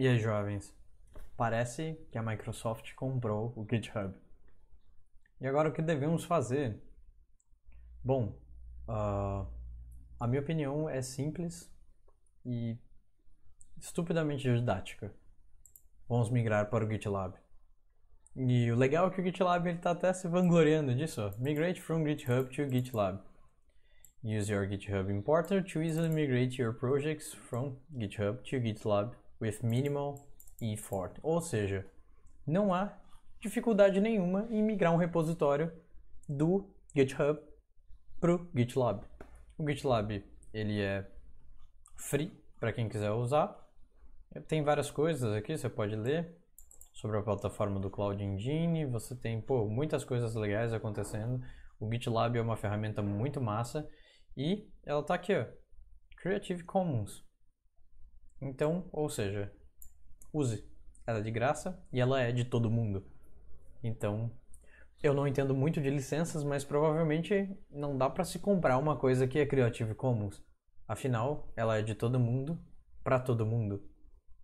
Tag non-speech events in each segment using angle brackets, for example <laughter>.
E aí, jovens? Parece que a Microsoft comprou o GitHub. E agora o que devemos fazer? Bom, uh, a minha opinião é simples e estupidamente didática. Vamos migrar para o GitLab. E o legal é que o GitLab está até se vangloriando disso. Migrate from GitHub to GitLab. Use your GitHub importer to easily migrate your projects from GitHub to GitLab with minimal effort. Ou seja, não há dificuldade nenhuma em migrar um repositório do GitHub para o GitLab. O GitLab ele é free para quem quiser usar. Tem várias coisas aqui, você pode ler sobre a plataforma do Cloud Engine. Você tem pô, muitas coisas legais acontecendo. O GitLab é uma ferramenta muito massa e ela está aqui, ó, Creative Commons. Então, ou seja, use. Ela é de graça e ela é de todo mundo. Então, eu não entendo muito de licenças, mas provavelmente não dá para se comprar uma coisa que é Creative Commons. Afinal, ela é de todo mundo, para todo mundo.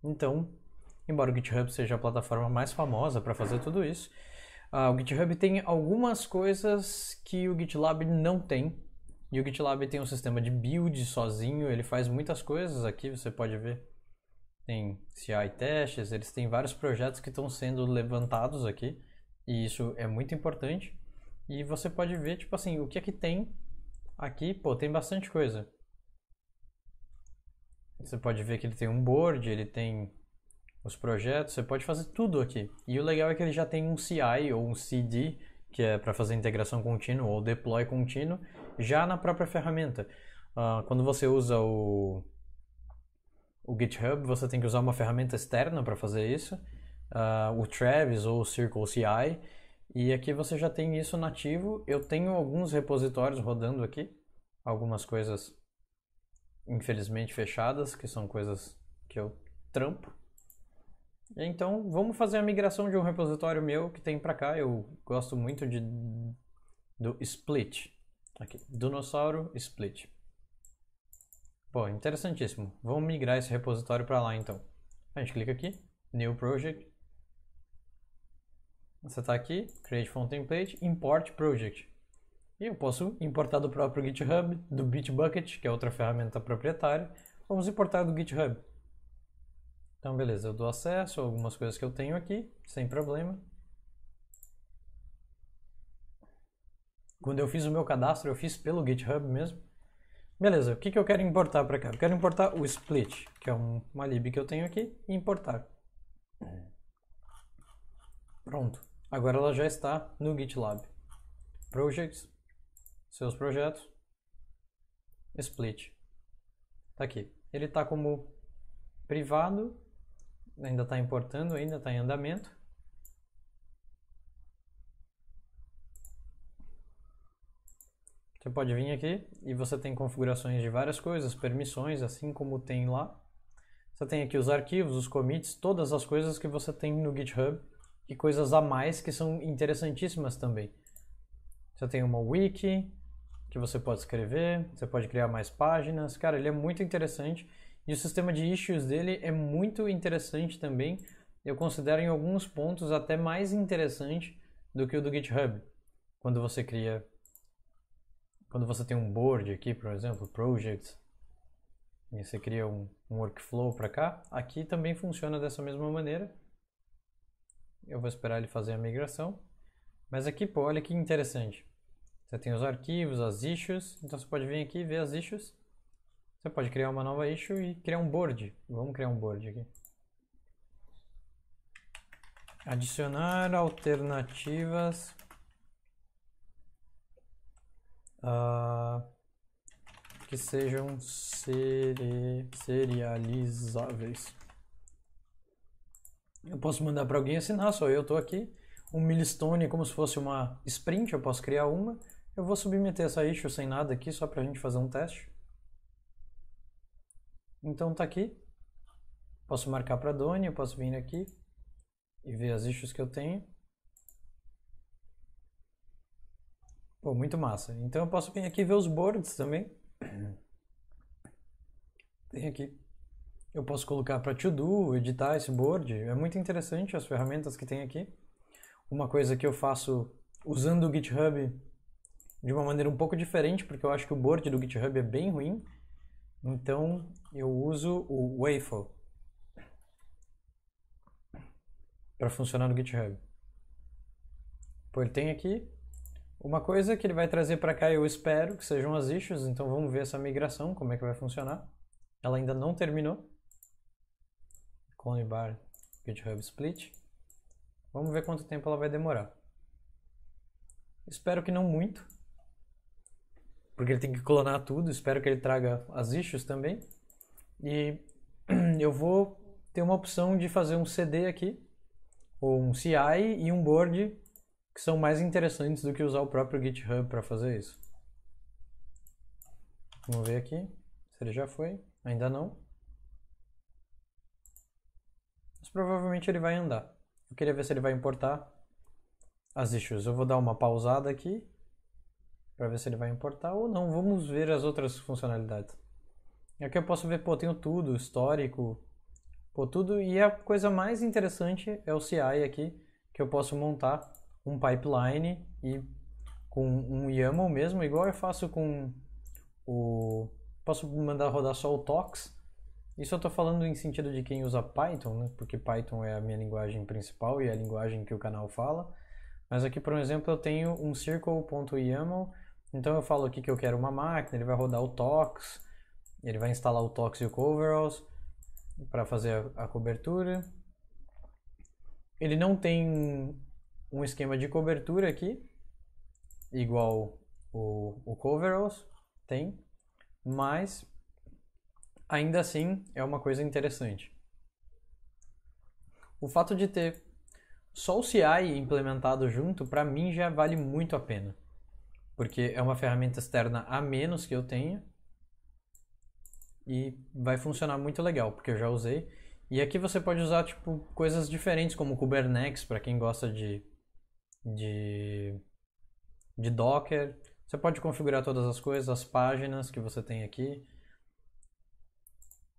Então, embora o GitHub seja a plataforma mais famosa para fazer tudo isso, uh, o GitHub tem algumas coisas que o GitLab não tem e o GitLab tem um sistema de build sozinho, ele faz muitas coisas aqui, você pode ver. Tem CI testes, eles têm vários projetos que estão sendo levantados aqui, e isso é muito importante. E você pode ver, tipo assim, o que é que tem aqui, pô, tem bastante coisa. Você pode ver que ele tem um board, ele tem os projetos, você pode fazer tudo aqui. E o legal é que ele já tem um CI ou um CD, que é para fazer integração contínua ou deploy contínuo, já na própria ferramenta. Uh, quando você usa o, o GitHub, você tem que usar uma ferramenta externa para fazer isso, uh, o Travis ou o CircleCI. e aqui você já tem isso nativo. Eu tenho alguns repositórios rodando aqui, algumas coisas infelizmente fechadas, que são coisas que eu trampo. Então, vamos fazer a migração de um repositório meu que tem para cá. Eu gosto muito de, do split. Aqui, Dunossauro Split. Pô, interessantíssimo. Vamos migrar esse repositório para lá então. A gente clica aqui, New Project. Você está aqui, Create Font Template, Import Project. E eu posso importar do próprio GitHub, do Bitbucket, que é outra ferramenta proprietária. Vamos importar do GitHub. Então beleza, eu dou acesso a algumas coisas que eu tenho aqui, sem problema. Quando eu fiz o meu cadastro, eu fiz pelo GitHub mesmo. Beleza, o que, que eu quero importar para cá? Eu quero importar o split, que é uma lib que eu tenho aqui, e importar. Pronto. Agora ela já está no GitLab. Projects, seus projetos, split. Tá aqui. Ele está como privado, ainda está importando, ainda está em andamento. Você pode vir aqui e você tem configurações de várias coisas, permissões, assim como tem lá. Você tem aqui os arquivos, os commits, todas as coisas que você tem no GitHub e coisas a mais que são interessantíssimas também. Você tem uma wiki que você pode escrever, você pode criar mais páginas. Cara, ele é muito interessante e o sistema de issues dele é muito interessante também. Eu considero em alguns pontos até mais interessante do que o do GitHub, quando você cria quando você tem um board aqui, por exemplo, projects, e você cria um, um workflow para cá, aqui também funciona dessa mesma maneira. Eu vou esperar ele fazer a migração. Mas aqui, pô, olha que interessante. Você tem os arquivos, as issues, então você pode vir aqui e ver as issues. Você pode criar uma nova issue e criar um board. Vamos criar um board aqui. Adicionar alternativas ah, que sejam seri serializáveis. Eu posso mandar para alguém assinar, só eu estou aqui. Um milestone como se fosse uma sprint, eu posso criar uma. Eu vou submeter essa issue sem nada aqui, só para a gente fazer um teste. Então está aqui. Posso marcar para Doni, eu posso vir aqui e ver as issues que eu tenho. Pô, muito massa. Então eu posso vir aqui ver os boards também. Tem aqui. Eu posso colocar para to do, editar esse board. É muito interessante as ferramentas que tem aqui. Uma coisa que eu faço usando o GitHub de uma maneira um pouco diferente, porque eu acho que o board do GitHub é bem ruim. Então eu uso o Waffle para funcionar no GitHub. Pô, ele tem aqui uma coisa que ele vai trazer para cá, eu espero, que sejam as issues, então vamos ver essa migração, como é que vai funcionar. Ela ainda não terminou. Clone bar GitHub split. Vamos ver quanto tempo ela vai demorar. Espero que não muito, porque ele tem que clonar tudo. Espero que ele traga as issues também. E <clears throat> eu vou ter uma opção de fazer um CD aqui, ou um CI e um board que são mais interessantes do que usar o próprio GitHub para fazer isso. Vamos ver aqui se ele já foi. Ainda não. Mas provavelmente ele vai andar. Eu queria ver se ele vai importar as issues. Eu vou dar uma pausada aqui para ver se ele vai importar ou não. Vamos ver as outras funcionalidades. Aqui é eu posso ver, pô, tenho tudo, histórico, pô, tudo. E a coisa mais interessante é o CI aqui, que eu posso montar um pipeline e com um YAML mesmo, igual eu faço com o... Posso mandar rodar só o TOX. Isso eu estou falando em sentido de quem usa Python, né? porque Python é a minha linguagem principal e é a linguagem que o canal fala. Mas aqui, por exemplo, eu tenho um circle.yaml, então eu falo aqui que eu quero uma máquina, ele vai rodar o TOX, ele vai instalar o TOX e o Coveralls para fazer a, a cobertura. Ele não tem um esquema de cobertura aqui, igual o, o Coveralls tem, mas ainda assim é uma coisa interessante. O fato de ter só o CI implementado junto, para mim já vale muito a pena, porque é uma ferramenta externa a menos que eu tenha e vai funcionar muito legal, porque eu já usei. E aqui você pode usar tipo coisas diferentes como Kubernetes para quem gosta de de, de Docker. Você pode configurar todas as coisas, as páginas que você tem aqui.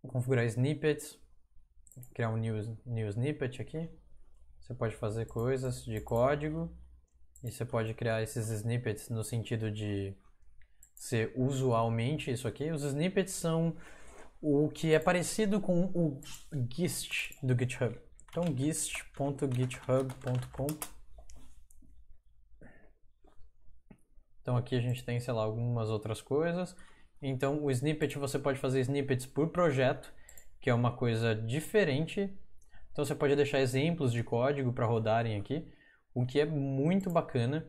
Configurar snippets, criar um new, new snippet aqui. Você pode fazer coisas de código e você pode criar esses snippets no sentido de ser usualmente isso aqui. Os snippets são o que é parecido com o gist do GitHub. Então, gist.github.com Então aqui a gente tem, sei lá, algumas outras coisas. Então o snippet você pode fazer snippets por projeto, que é uma coisa diferente. Então você pode deixar exemplos de código para rodarem aqui, o que é muito bacana.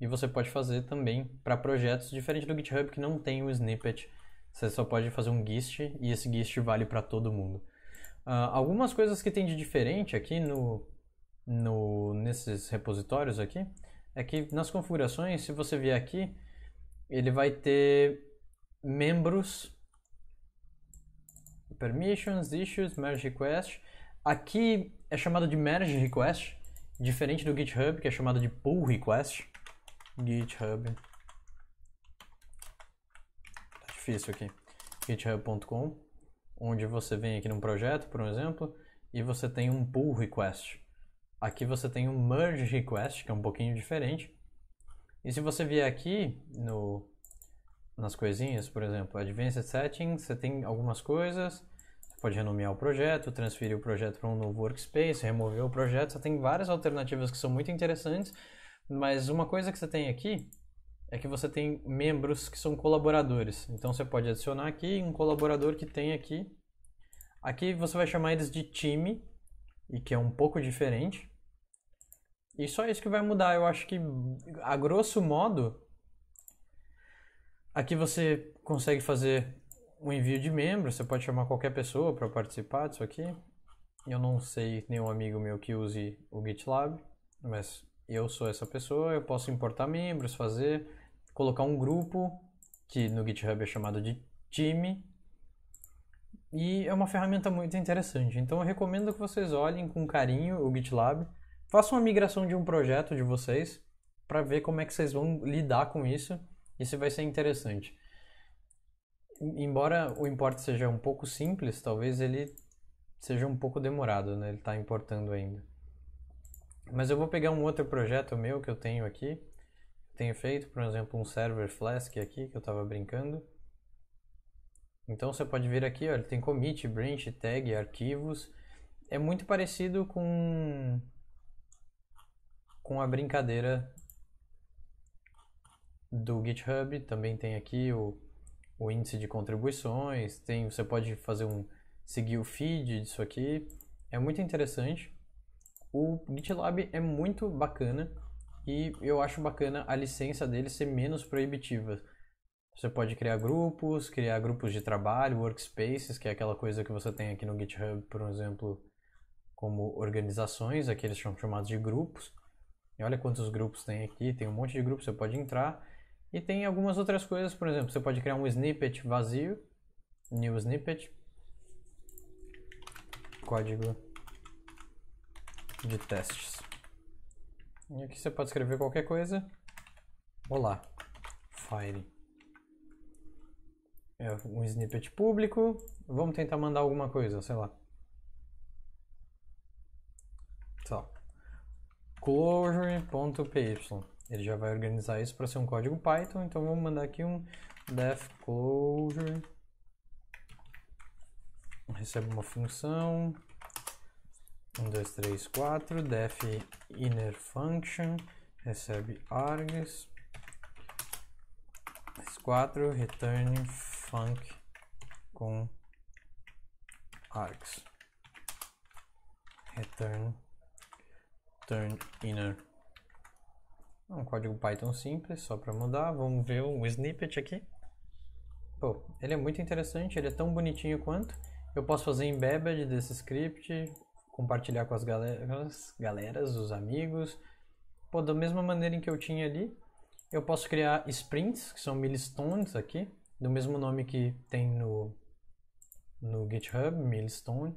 E você pode fazer também para projetos, diferente do GitHub que não tem o snippet. Você só pode fazer um gist e esse gist vale para todo mundo. Uh, algumas coisas que tem de diferente aqui no, no nesses repositórios aqui é que nas configurações, se você vier aqui, ele vai ter membros, permissions, issues, merge request. Aqui é chamado de merge request, diferente do GitHub, que é chamado de pull request. GitHub. Tá difícil aqui. GitHub.com, onde você vem aqui num projeto, por exemplo, e você tem um pull request. Aqui você tem um merge request, que é um pouquinho diferente. E se você vier aqui no, nas coisinhas, por exemplo, Advanced Settings, você tem algumas coisas. Você pode renomear o projeto, transferir o projeto para um novo workspace, remover o projeto. Você tem várias alternativas que são muito interessantes. Mas uma coisa que você tem aqui é que você tem membros que são colaboradores. Então você pode adicionar aqui um colaborador que tem aqui. Aqui você vai chamar eles de time, e que é um pouco diferente. E só isso que vai mudar. Eu acho que, a grosso modo, aqui você consegue fazer um envio de membro. Você pode chamar qualquer pessoa para participar disso aqui. Eu não sei nenhum amigo meu que use o GitLab, mas eu sou essa pessoa. Eu posso importar membros, fazer, colocar um grupo que no GitHub é chamado de time. E é uma ferramenta muito interessante. Então eu recomendo que vocês olhem com carinho o GitLab. Faça uma migração de um projeto de vocês para ver como é que vocês vão lidar com isso e se vai ser interessante. Embora o import seja um pouco simples, talvez ele seja um pouco demorado, né? Ele está importando ainda. Mas eu vou pegar um outro projeto meu que eu tenho aqui. Tenho feito, por exemplo, um server Flask aqui que eu estava brincando. Então você pode ver aqui, olha, tem commit, branch, tag, arquivos. É muito parecido com com a brincadeira do GitHub. Também tem aqui o, o índice de contribuições, tem, você pode fazer um seguir o feed disso aqui. É muito interessante. O GitLab é muito bacana e eu acho bacana a licença dele ser menos proibitiva. Você pode criar grupos, criar grupos de trabalho, workspaces, que é aquela coisa que você tem aqui no GitHub, por exemplo, como organizações, aqui eles são chamados de grupos. E olha quantos grupos tem aqui, tem um monte de grupos, você pode entrar. E tem algumas outras coisas, por exemplo, você pode criar um snippet vazio, new snippet, código de testes. E aqui você pode escrever qualquer coisa. Olá, fire. É um snippet público. Vamos tentar mandar alguma coisa, sei lá. Tá closure.py. Ele já vai organizar isso para ser um código Python, então vamos mandar aqui um def closure. Recebe uma função 1, 2, 3, 4, def inner function, recebe args, 4, return func com args, return turn inner. É um código Python simples, só para mudar. Vamos ver um snippet aqui. Pô, ele é muito interessante, ele é tão bonitinho quanto. Eu posso fazer embedded desse script, compartilhar com as galeras, galeras os amigos. Pô, da mesma maneira em que eu tinha ali, eu posso criar sprints, que são milestones aqui, do mesmo nome que tem no, no GitHub, milestone.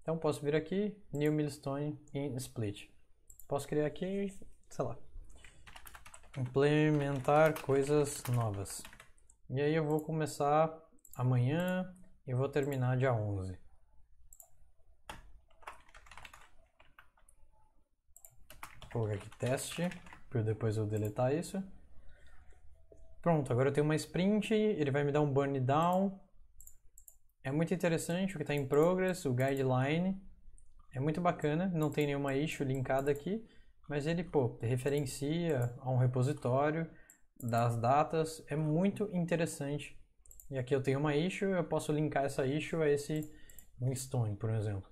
Então posso vir aqui, new milestone in split. Posso criar aqui, sei lá, implementar coisas novas. E aí eu vou começar amanhã e vou terminar dia 11. Vou colocar aqui teste, para depois eu deletar isso. Pronto, agora eu tenho uma sprint, ele vai me dar um burn down. É muito interessante o que está em progress, o guideline. É muito bacana, não tem nenhuma issue linkada aqui, mas ele pô, referencia a um repositório das datas, é muito interessante. E aqui eu tenho uma issue, eu posso linkar essa issue a esse milestone, por exemplo.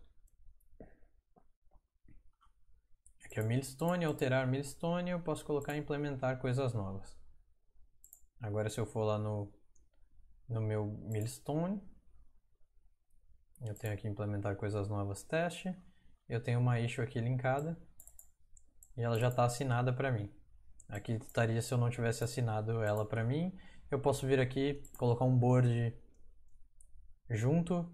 Aqui é o milestone, alterar milestone, eu posso colocar implementar coisas novas. Agora se eu for lá no, no meu milestone, eu tenho aqui implementar coisas novas teste eu tenho uma issue aqui linkada e ela já está assinada para mim. Aqui estaria se eu não tivesse assinado ela para mim. Eu posso vir aqui, colocar um board junto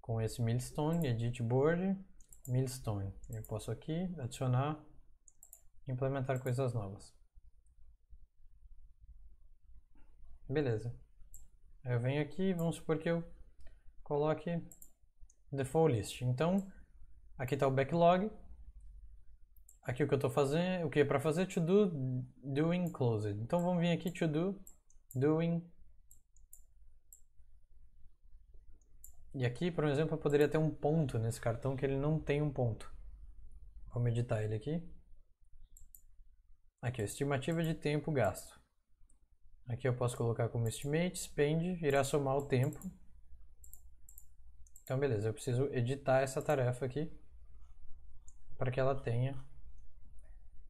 com esse milestone, edit board, milestone. Eu posso aqui adicionar, implementar coisas novas. Beleza. Eu venho aqui, vamos supor que eu coloque default list. Então, Aqui está o backlog. Aqui o que eu estou fazendo, o que é para fazer, to do, doing closed. Então vamos vir aqui, to do, doing. E aqui, por exemplo, eu poderia ter um ponto nesse cartão que ele não tem um ponto. Vamos editar ele aqui. Aqui, estimativa de tempo gasto. Aqui eu posso colocar como estimate, spend, irá somar o tempo. Então beleza, eu preciso editar essa tarefa aqui para que ela tenha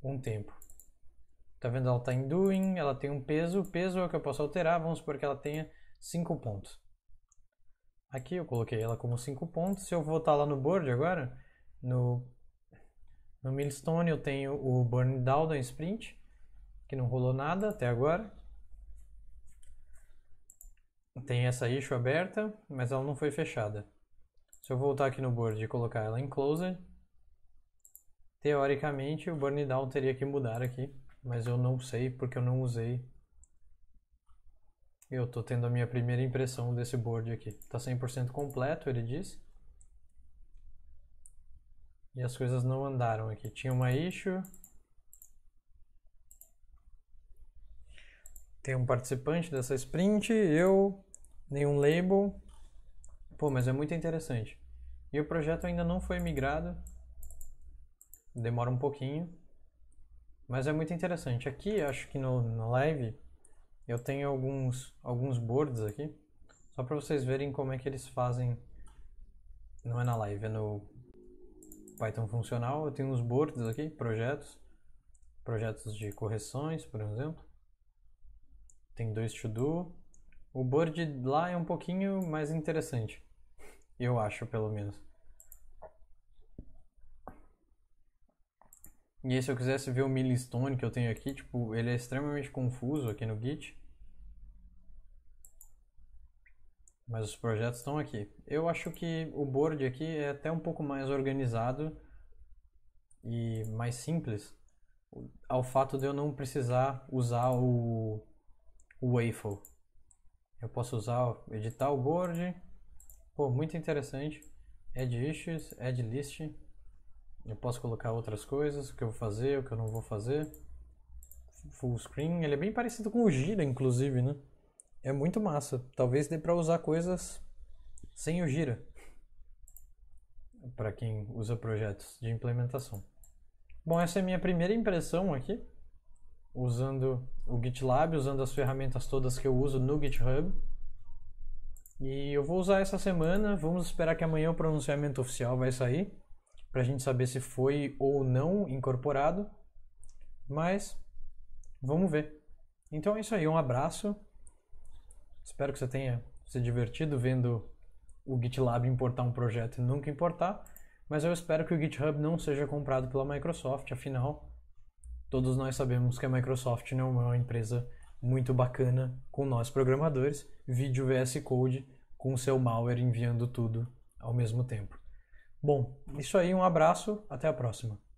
um tempo. Está vendo? Ela está em doing, ela tem um peso, o peso é o que eu posso alterar, vamos supor que ela tenha 5 pontos. Aqui eu coloquei ela como 5 pontos, se eu voltar lá no board agora, no, no milestone eu tenho o burn down da sprint, que não rolou nada até agora. Tem essa issue aberta, mas ela não foi fechada. Se eu voltar aqui no board e colocar ela em closed, Teoricamente, o burn down teria que mudar aqui, mas eu não sei porque eu não usei. Eu estou tendo a minha primeira impressão desse board aqui. Tá 100% completo, ele diz. E as coisas não andaram aqui. Tinha uma issue. Tem um participante dessa sprint, eu, nenhum label. Pô, mas é muito interessante. E o projeto ainda não foi migrado demora um pouquinho, mas é muito interessante. Aqui, acho que no, no live, eu tenho alguns, alguns boards aqui, só para vocês verem como é que eles fazem. Não é na live, é no Python funcional. Eu tenho uns boards aqui, projetos, projetos de correções, por exemplo. Tem dois to do. O board lá é um pouquinho mais interessante, eu acho, pelo menos. E aí, se eu quisesse ver o milestone que eu tenho aqui, tipo, ele é extremamente confuso aqui no Git. Mas os projetos estão aqui. Eu acho que o board aqui é até um pouco mais organizado e mais simples ao fato de eu não precisar usar o, o Eu posso usar, editar o board. Pô, muito interessante. Add issues, add list. Eu posso colocar outras coisas, o que eu vou fazer, o que eu não vou fazer. Full screen, ele é bem parecido com o Gira, inclusive, né? É muito massa. Talvez dê para usar coisas sem o Gira. Para quem usa projetos de implementação. Bom, essa é a minha primeira impressão aqui, usando o GitLab, usando as ferramentas todas que eu uso no GitHub. E eu vou usar essa semana, vamos esperar que amanhã o pronunciamento oficial vai sair para a gente saber se foi ou não incorporado, mas vamos ver. Então é isso aí, um abraço. Espero que você tenha se divertido vendo o GitLab importar um projeto e nunca importar, mas eu espero que o GitHub não seja comprado pela Microsoft, afinal, todos nós sabemos que a Microsoft não é uma empresa muito bacana com nós programadores, vídeo VS Code com seu malware enviando tudo ao mesmo tempo. Bom, isso aí, um abraço, até a próxima.